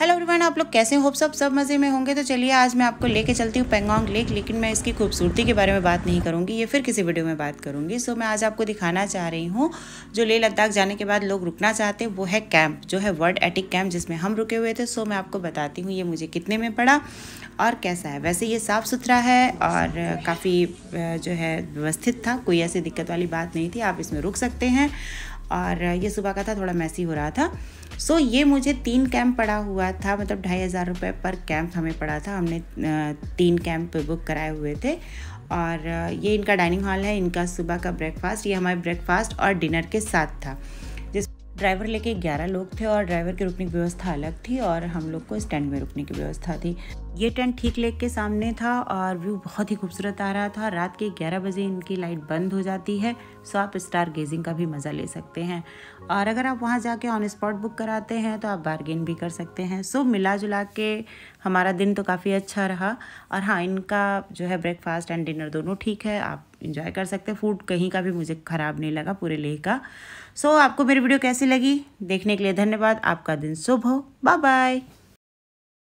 hello everyone आप लोग कैसे होप सब सब मज़े में होंगे तो चलिए आज मैं आपको लेके चलती हूँ पेंगोंग लेक लेकिन मैं इसकी खूबसूरती के बारे में बात नहीं करूँगी ये फिर किसी वीडियो में बात करूँगी सो मैं आज आपको दिखाना चाह रही हूँ जो लेह लद्दाख जाने के बाद लोग रुकना चाहते हैं वो है कैंप जो है वर्ल्ड एटिक कैंप जिसमें हम रुके हुए थे सो मैं आपको बताती हूँ ये मुझे कितने में पड़ा और कैसा है वैसे ये साफ़ सुथरा है और काफ़ी जो है व्यवस्थित था कोई ऐसी दिक्कत वाली बात नहीं थी आप इसमें रुक सकते हैं और ये सुबह का था थोड़ा मैसी हो रहा था सो so, ये मुझे तीन कैंप पड़ा हुआ था मतलब ढाई हज़ार रुपये पर कैंप हमें पड़ा था हमने तीन कैंप बुक कराए हुए थे और ये इनका डाइनिंग हॉल है इनका सुबह का ब्रेकफास्ट ये हमारे ब्रेकफास्ट और डिनर के साथ था ड्राइवर लेके ग्यारह लोग थे और ड्राइवर के रुकने की व्यवस्था अलग थी और हम लोग को स्टैंड में रुकने की व्यवस्था थी ये टेंट ठीक लेक के सामने था और व्यू बहुत ही खूबसूरत आ रहा था रात के 11 बजे इनकी लाइट बंद हो जाती है सो आप स्टार गेजिंग का भी मज़ा ले सकते हैं और अगर आप वहाँ जाके ऑन स्पॉट बुक कराते हैं तो आप बार्गेन भी कर सकते हैं सो मिला जुला के हमारा दिन तो काफ़ी अच्छा रहा और हाँ इनका जो है ब्रेकफास्ट एंड डिनर दोनों ठीक है आप इंजॉय कर सकते हैं फूड कहीं का भी मुझे ख़राब नहीं लगा पूरे लेह का सो so, आपको मेरी वीडियो कैसी लगी देखने के लिए धन्यवाद आपका दिन शुभ हो बाय बाय